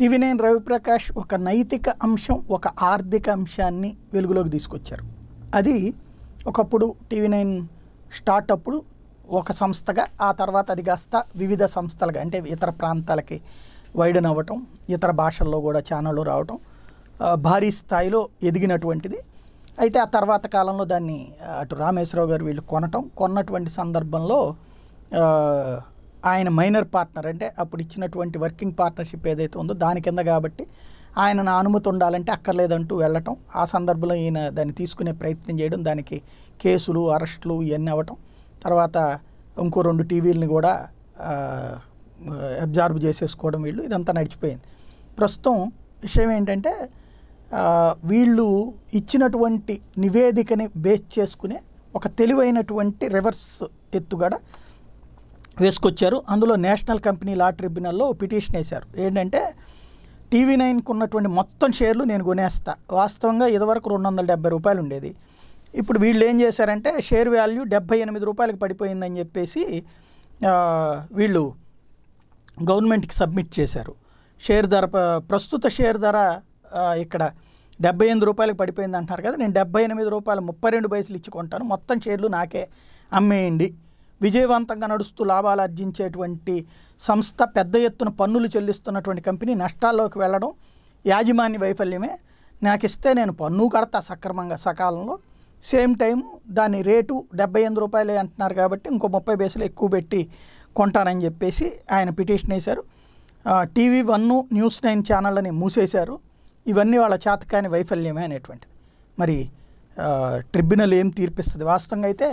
TV nine Ravi Prakash ఒక నైతిక అంశం ఒక ఆర్థిక అంశాన్ని వెలుగులోకి తీసుకొచ్చారు అది ఒకప్పుడు టీవీ నైన్ స్టార్ట్ అప్పుడు ఒక సంస్థగా ఆ తర్వాత అది కాస్త వివిధ సంస్థలుగా అంటే ఇతర ప్రాంతాలకి వైడన్ అవ్వటం ఇతర భాషల్లో కూడా ఛానళ్ళు రావటం భారీ స్థాయిలో ఎదిగినటువంటిది అయితే ఆ తర్వాత కాలంలో దాన్ని అటు రామేశ్వరరావు గారు వీళ్ళు కొనటం కొన్నటువంటి సందర్భంలో ఆయన మైనర్ పార్ట్నర్ అంటే అప్పుడు ఇచ్చినటువంటి వర్కింగ్ పార్ట్నర్షిప్ ఏదైతే ఉందో దాని కింద కాబట్టి ఆయన నా అనుమతి ఉండాలంటే అక్కర్లేదంటూ వెళ్ళటం ఆ సందర్భంలో ఈయన దాన్ని తీసుకునే ప్రయత్నం చేయడం దానికి కేసులు అరెస్టులు ఇవన్నీ అవ్వటం తర్వాత ఇంకో రెండు టీవీలని కూడా అబ్జార్బ్ చేసేసుకోవడం వీళ్ళు ఇదంతా నడిచిపోయింది ప్రస్తుతం విషయం ఏంటంటే వీళ్ళు ఇచ్చినటువంటి నివేదికని బేస్ చేసుకునే ఒక తెలివైనటువంటి రివర్స్ ఎత్తుగడ వేసుకొచ్చారు అందులో నేషనల్ కంపెనీ లా ట్రిబ్యునల్లో పిటిషన్ వేశారు ఏంటంటే టీవీ నైన్కి ఉన్నటువంటి మొత్తం షేర్లు నేను కొనేస్తా వాస్తవంగా ఇదివరకు రెండు వందల డెబ్బై రూపాయలు ఉండేది ఇప్పుడు వీళ్ళు ఏం చేశారంటే షేర్ వాల్యూ డెబ్బై ఎనిమిది రూపాయలకు పడిపోయిందని చెప్పేసి వీళ్ళు గవర్నమెంట్కి సబ్మిట్ చేశారు షేర్ ధర ప్రస్తుత షేర్ ధర ఇక్కడ డెబ్బై ఎనిమిది రూపాయలకు పడిపోయింది అంటున్నారు కదా నేను డెబ్బై ఎనిమిది రూపాయలు ముప్పై రెండు పైసలు ఇచ్చుకుంటాను మొత్తం షేర్లు నాకే అమ్మేయండి విజయవంతంగా నడుస్తూ లాభాలు ఆర్జించేటువంటి సంస్థ పెద్ద ఎత్తున పన్నులు చెల్లిస్తున్నటువంటి కంపెనీ నష్టాల్లోకి వెళ్ళడం యాజమాన్య వైఫల్యమే నాకు ఇస్తే నేను పన్ను కడతా సక్రమంగా సకాలంలో సేమ్ టైం దాని రేటు డెబ్బై ఎనిమిది రూపాయలు అంటున్నారు కాబట్టి ఇంకో ముప్పై బేసులు ఎక్కువ పెట్టి కొంటానని చెప్పేసి ఆయన పిటిషన్ వేశారు టీవీ వన్ న్యూస్ నైన్ ఛానళ్ళని మూసేశారు ఇవన్నీ వాళ్ళ చేతకాని వైఫల్యమే అనేటువంటిది మరి ట్రిబ్యునల్ ఏం తీర్పిస్తుంది వాస్తవంగా అయితే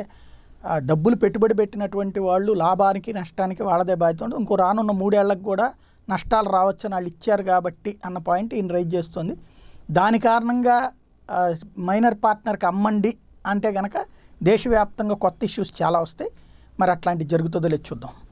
డబ్బులు పెట్టుబడి పెట్టినటువంటి వాళ్ళు లాభానికి నష్టానికి వాళ్ళదే బాధ్యత ఉంటుంది ఇంకో రానున్న మూడేళ్లకు కూడా నష్టాలు రావచ్చని వాళ్ళు ఇచ్చారు కాబట్టి అన్న పాయింట్ ఈయన రైజ్ చేస్తుంది దాని కారణంగా మైనర్ పార్ట్నర్కి అమ్మండి అంటే కనుక దేశవ్యాప్తంగా కొత్త ఇష్యూస్ చాలా వస్తాయి మరి అట్లాంటివి జరుగుతుందో లేదు చూద్దాం